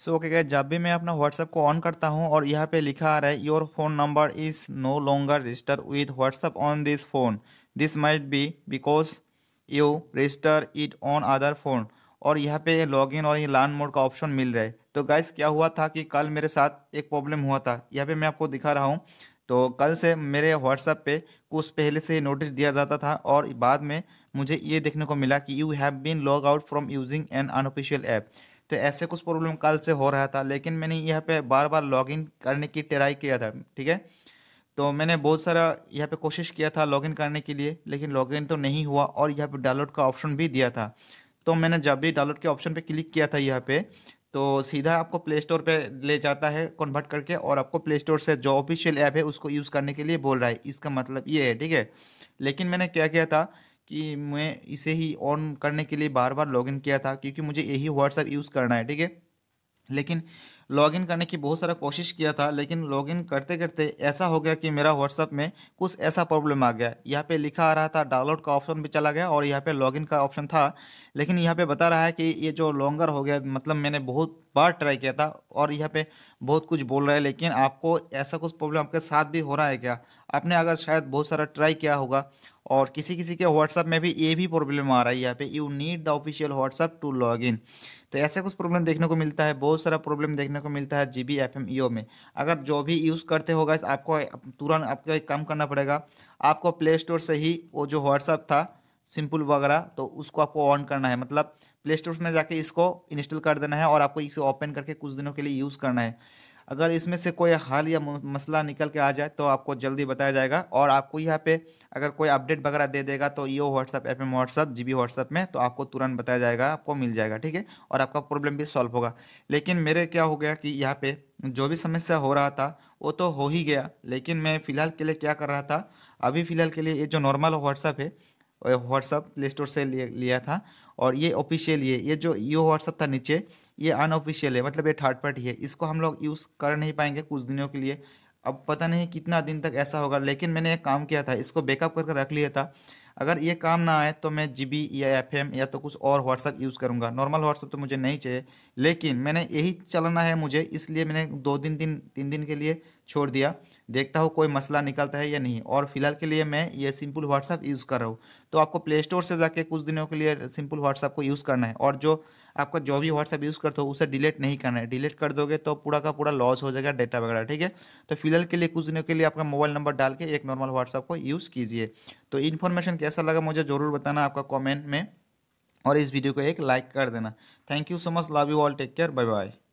so okay गए जब भी मैं अपना व्हाट्सअप को ऑन करता हूँ और यहाँ पे लिखा आ रहा है your phone number is no longer register with WhatsApp on this phone this might be because you register it on other phone और यहाँ पे लॉगिन और ये लैंड मोड का ऑप्शन मिल रहा है तो गाइस क्या हुआ था कि कल मेरे साथ एक प्रॉब्लम हुआ था यहाँ पे मैं आपको दिखा रहा हूँ तो कल से मेरे व्हाट्सएप पे कुछ पहले से नोटिस दिया जाता था और बाद में मुझे ये देखने को मिला कि you have been log out from using an unofficial app तो ऐसे कुछ प्रॉब्लम कल से हो रहा था लेकिन मैंने यहाँ पे बार बार लॉगिन करने की ट्राई किया था ठीक है तो मैंने बहुत सारा यहाँ पे कोशिश किया था लॉगिन करने के लिए लेकिन लॉगिन तो नहीं हुआ और यहाँ पे डाउनलोड का ऑप्शन भी दिया था तो मैंने जब भी डाउनलोड के ऑप्शन पर क्लिक किया था यहाँ पर तो सीधा आपको प्ले स्टोर पर ले जाता है कन्वर्ट करके और आपको प्ले स्टोर से जो ऑफिशियल ऐप है उसको यूज़ करने के लिए बोल रहा है इसका मतलब ये है ठीक है लेकिन मैंने क्या किया था कि मैं इसे ही ऑन करने के लिए बार बार लॉगिन किया था क्योंकि मुझे यही व्हाट्सअप यूज़ करना है ठीक है लेकिन लॉगिन करने की बहुत सारा कोशिश किया था लेकिन लॉगिन करते करते ऐसा हो गया कि मेरा व्हाट्सअप में कुछ ऐसा प्रॉब्लम आ गया यहाँ पे लिखा आ रहा था डाउनलोड का ऑप्शन भी चला गया और यहाँ पे लॉगिन का ऑप्शन था लेकिन यहाँ पे बता रहा है कि ये जो लॉन्गर हो गया मतलब मैंने बहुत बार ट्राई किया था और यहाँ पर बहुत कुछ बोल रहा है लेकिन आपको ऐसा कुछ प्रॉब्लम आपके साथ भी हो रहा है क्या आपने अगर शायद बहुत सारा ट्राई किया होगा और किसी किसी के व्हाट्सअप में भी ये भी प्रॉब्लम आ रहा है यहाँ पे you need the official WhatsApp to log in तो ऐसा कुछ प्रॉब्लम देखने को मिलता है बहुत सारा प्रॉब्लम देखने देखने को मिलता है G B F M E O में अगर जो भी यूज़ करते होगा आपको तुरंत आपको एक काम करना पड़ेगा आपको प्ले स्टोर से ही वो जो व्हाट्सअप था सिंपल वगैरह तो उसको आपको ऑन करना है मतलब प्ले स्टोर में जाके इसको इंस्टॉल कर देना है और आपको इसे ओपन करके कुछ दिनों के लिए यूज़ करना है अगर इसमें से कोई हल या मसला निकल के आ जाए तो आपको जल्दी बताया जाएगा और आपको यहाँ पे अगर कोई अपडेट वगैरह दे देगा तो yo WhatsApp F M WhatsApp G B WhatsApp में तो आपको तुरंत बताया जाएगा आपको मिल जाएगा ठीक है और आपका प्रॉब्लम भी सॉल्व होगा लेकिन मेरे क्या हो गया कि यहाँ पर जो भी समस्या हो रहा था वो तो हो ही गया लेकिन मैं फ़िलहाल के लिए क्या कर रहा था अभी फ़िलहाल के लिए ये जो नॉर्मल व्हाट्सअप है व्हाट्सअप प्ले स्टोर से लिया था और ये ऑफिशियल ये ये जो यो व्हाट्सअप था नीचे ये अनऑफिशियल है मतलब ये थर्ड पार्टी है इसको हम लोग यूज़ कर नहीं पाएंगे कुछ दिनों के लिए अब पता नहीं कितना दिन तक ऐसा होगा लेकिन मैंने एक काम किया था इसको बैकअप करके रख लिया था अगर ये काम ना आए तो मैं जी बी या एफ एम या तो कुछ और व्हाट्सअप यूज़ करूँगा नॉर्मल व्हाट्सअप तो मुझे नहीं चाहिए लेकिन मैंने यही चलाना है मुझे इसलिए मैंने दो दिन दिन तीन दिन के लिए छोड़ दिया देखता हूँ कोई मसला निकलता है या नहीं और फिलहाल के लिए मैं ये सिंपल व्हाट्सअप यूज़ कर रहा हूँ तो आपको प्ले स्टोर से जाके कुछ दिनों के लिए सिंपल व्हाट्सअप को यूज़ करना है और जो आपका जो भी व्हाट्सएप यूज़ करते हो उसे डिलीट नहीं करना है डिलीट कर दोगे तो पूरा का पूरा लॉस हो जाएगा डेटा वगैरह ठीक है तो फिलहाल के लिए कुछ दिनों के लिए आपका मोबाइल नंबर डाल के एक नॉर्मल व्हाट्सअप को यूज़ कीजिए तो इन्फॉर्मेशन कैसा लगा मुझे ज़रूर बताना आपका कॉमेंट में और इस वीडियो को एक लाइक कर देना thank you so much love you all take care bye bye